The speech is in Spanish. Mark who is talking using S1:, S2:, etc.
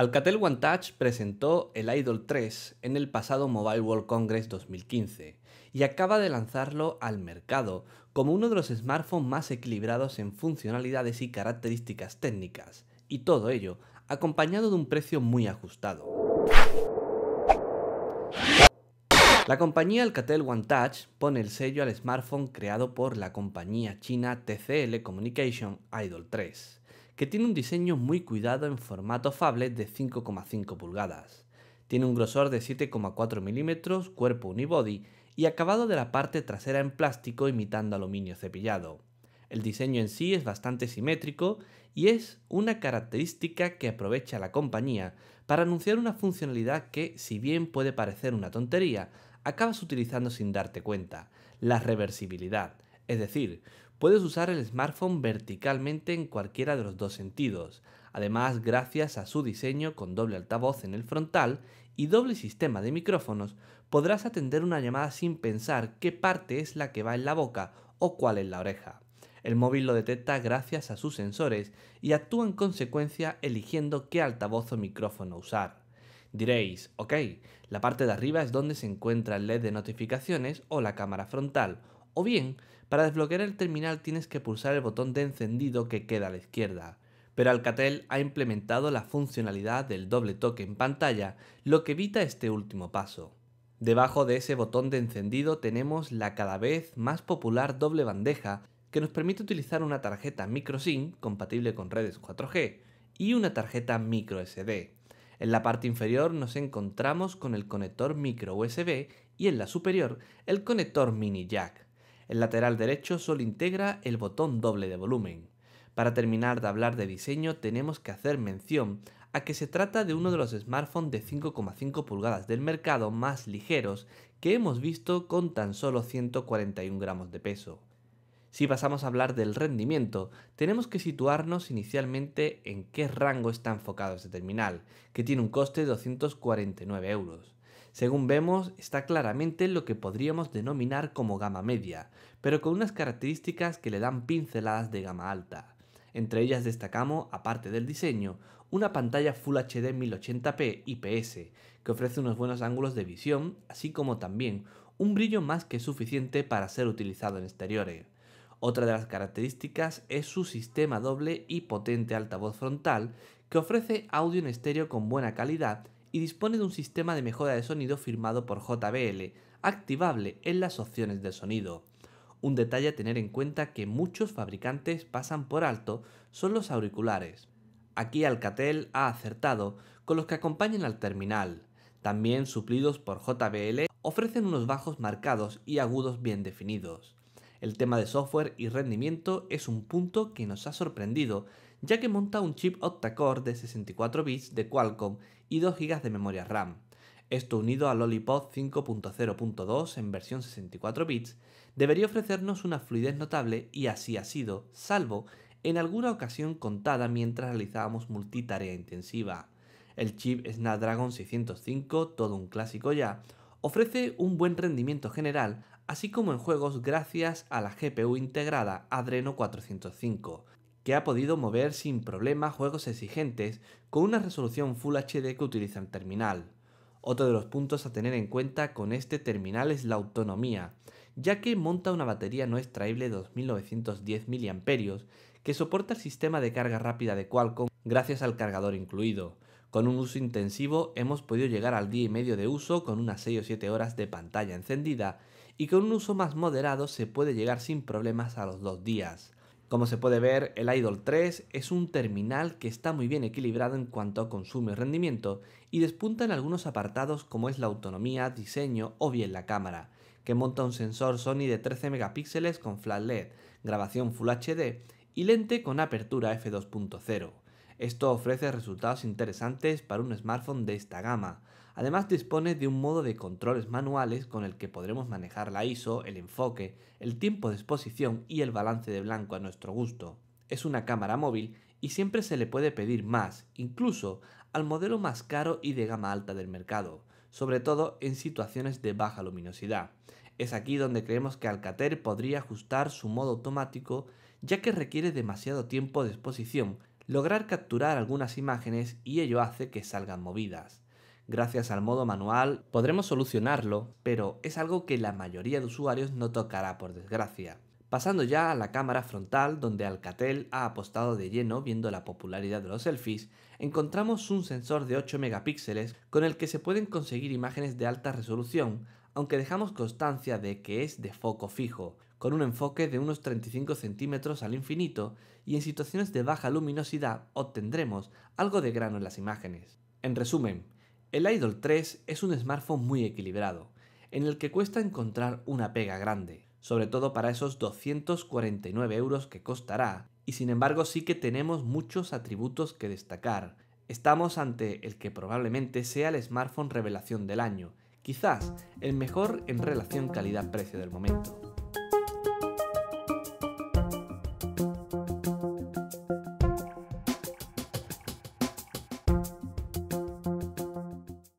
S1: Alcatel One Touch presentó el Idol 3 en el pasado Mobile World Congress 2015 y acaba de lanzarlo al mercado como uno de los smartphones más equilibrados en funcionalidades y características técnicas, y todo ello acompañado de un precio muy ajustado. La compañía Alcatel One Touch pone el sello al smartphone creado por la compañía china TCL Communication Idol 3 que tiene un diseño muy cuidado en formato fable de 5,5 pulgadas. Tiene un grosor de 7,4 milímetros, cuerpo unibody y acabado de la parte trasera en plástico imitando aluminio cepillado. El diseño en sí es bastante simétrico y es una característica que aprovecha la compañía para anunciar una funcionalidad que, si bien puede parecer una tontería, acabas utilizando sin darte cuenta, la reversibilidad. Es decir, Puedes usar el smartphone verticalmente en cualquiera de los dos sentidos, además gracias a su diseño con doble altavoz en el frontal y doble sistema de micrófonos, podrás atender una llamada sin pensar qué parte es la que va en la boca o cuál en la oreja. El móvil lo detecta gracias a sus sensores y actúa en consecuencia eligiendo qué altavoz o micrófono usar. Diréis, ok, la parte de arriba es donde se encuentra el LED de notificaciones o la cámara frontal, o bien, para desbloquear el terminal tienes que pulsar el botón de encendido que queda a la izquierda. Pero Alcatel ha implementado la funcionalidad del doble toque en pantalla, lo que evita este último paso. Debajo de ese botón de encendido tenemos la cada vez más popular doble bandeja que nos permite utilizar una tarjeta microSIM compatible con redes 4G y una tarjeta microSD. En la parte inferior nos encontramos con el conector micro USB y en la superior el conector mini jack. El lateral derecho solo integra el botón doble de volumen. Para terminar de hablar de diseño tenemos que hacer mención a que se trata de uno de los smartphones de 5,5 pulgadas del mercado más ligeros que hemos visto con tan solo 141 gramos de peso. Si pasamos a hablar del rendimiento, tenemos que situarnos inicialmente en qué rango está enfocado este terminal, que tiene un coste de 249 euros. Según vemos, está claramente lo que podríamos denominar como gama media, pero con unas características que le dan pinceladas de gama alta. Entre ellas destacamos, aparte del diseño, una pantalla Full HD 1080p IPS, que ofrece unos buenos ángulos de visión, así como también un brillo más que suficiente para ser utilizado en exteriores. Otra de las características es su sistema doble y potente altavoz frontal, que ofrece audio en estéreo con buena calidad y dispone de un sistema de mejora de sonido firmado por JBL, activable en las opciones de sonido. Un detalle a tener en cuenta que muchos fabricantes pasan por alto son los auriculares. Aquí Alcatel ha acertado con los que acompañan al terminal. También suplidos por JBL ofrecen unos bajos marcados y agudos bien definidos. El tema de software y rendimiento es un punto que nos ha sorprendido, ya que monta un chip octa-core de 64 bits de Qualcomm y 2 GB de memoria RAM. Esto unido al Lollipop 5.0.2 en versión 64 bits debería ofrecernos una fluidez notable y así ha sido, salvo en alguna ocasión contada mientras realizábamos multitarea intensiva. El chip Snapdragon 605, todo un clásico ya, ofrece un buen rendimiento general, así como en juegos gracias a la GPU integrada Adreno 405, que ha podido mover sin problema juegos exigentes con una resolución Full HD que utiliza el terminal. Otro de los puntos a tener en cuenta con este terminal es la autonomía, ya que monta una batería no extraíble de 2910 mAh que soporta el sistema de carga rápida de Qualcomm gracias al cargador incluido. Con un uso intensivo hemos podido llegar al día y medio de uso con unas 6 o 7 horas de pantalla encendida y con un uso más moderado se puede llegar sin problemas a los dos días. Como se puede ver, el Idol 3 es un terminal que está muy bien equilibrado en cuanto a consumo y rendimiento y despunta en algunos apartados como es la autonomía, diseño o bien la cámara, que monta un sensor Sony de 13 megapíxeles con flat LED, grabación Full HD y lente con apertura f2.0. Esto ofrece resultados interesantes para un smartphone de esta gama. Además dispone de un modo de controles manuales con el que podremos manejar la ISO, el enfoque, el tiempo de exposición y el balance de blanco a nuestro gusto. Es una cámara móvil y siempre se le puede pedir más, incluso al modelo más caro y de gama alta del mercado, sobre todo en situaciones de baja luminosidad. Es aquí donde creemos que Alcatel podría ajustar su modo automático ya que requiere demasiado tiempo de exposición lograr capturar algunas imágenes y ello hace que salgan movidas. Gracias al modo manual podremos solucionarlo, pero es algo que la mayoría de usuarios no tocará por desgracia. Pasando ya a la cámara frontal, donde Alcatel ha apostado de lleno viendo la popularidad de los selfies, encontramos un sensor de 8 megapíxeles con el que se pueden conseguir imágenes de alta resolución, aunque dejamos constancia de que es de foco fijo, con un enfoque de unos 35 centímetros al infinito y en situaciones de baja luminosidad obtendremos algo de grano en las imágenes. En resumen, el Idol 3 es un smartphone muy equilibrado, en el que cuesta encontrar una pega grande, sobre todo para esos 249 euros que costará, y sin embargo sí que tenemos muchos atributos que destacar. Estamos ante el que probablemente sea el smartphone revelación del año, quizás el mejor en relación calidad-precio del momento.